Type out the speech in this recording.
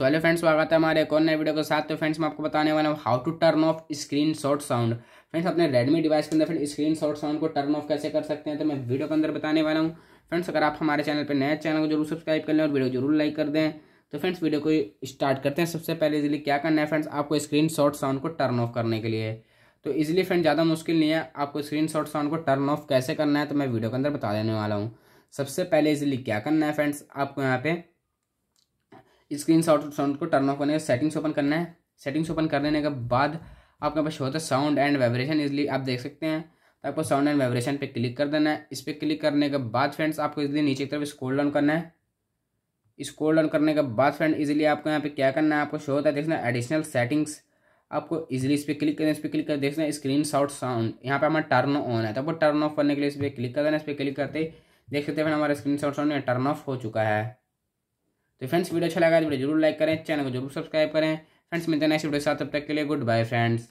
तो hello friends स्वागत है हमारे एक और नए वीडियो के साथ तो फ्रेंड्स मैं आपको बताने वाला हूँ how to turn off screenshot sound friends अपने रेडमी डिवाइस के अंदर फिर स्क्रीन शॉट साउंड को टर्न ऑफ कैसे कर सकते हैं तो मैं वीडियो के अंदर बताने वाला हूँ फ्रेंड्स अगर आप हमारे चैनल पर नए चैनल को जरूर सब्सक्राइब कर लें और वीडियो जरूर लाइक कर दें तो फ्रेंड्स वीडियो को स्टार्ट करते हैं सबसे पहले इजिली क्या करना है फ्रेंड्स आपको स्क्रीन शॉट साउंड को टर्न ऑफ करने के लिए तो इजिली फ्रेंड ज़्यादा मुश्किल नहीं है आपको स्क्रीन शॉट साउंड को टर्न ऑफ कैसे करना है तो मैं वीडियो के अंदर बता देने वाला हूँ सबसे पहले इजिली क्या करना है फ्रेंड्स आपको यहाँ पे स्क्रीन शॉट साउंड को टर्न ऑफ करने का सेटिंग्स ओपन करना है सेटिंग्स ओपन कर लेने के बाद आपके पास होता है साउंड एंड वाइब्रेशन इसलिए आप देख सकते हैं तो आपको साउंड एंड वाइब्रेशन पे क्लिक कर देना है इस पर क्लिक करने के बाद फ्रेंड्स आपको इसलिए नीचे की तरफ स्कोल डाउन करना है स्कोल डाउन करने के बाद फ्रेंड इजीली आपको यहाँ पे क्या करना है आपको शो होता है देखना एडिशनल सेटिंग्स आपको इजिली इस पर क्लिक करना इस पर क्लिक कर देखना स्क्रीन शॉट साउंड यहाँ पे हमारा टर्न ऑन है तो आपको टर्न ऑफ करने के लिए इस पर क्लिक कर देना इस पर क्लिक करते देख सकते हैं फिर हमारा screenshot sound turn off हो चुका है तो फ्रेंड्स वीडियो अच्छा लगा तो वीडियो जरूर लाइक करें चैनल को जरूर सब्सक्राइब करें फ्रेंड्स मिलते हैं नेक्स्ट वीडियो साथ तब तक के लिए गुड बाय फ्रेंड्स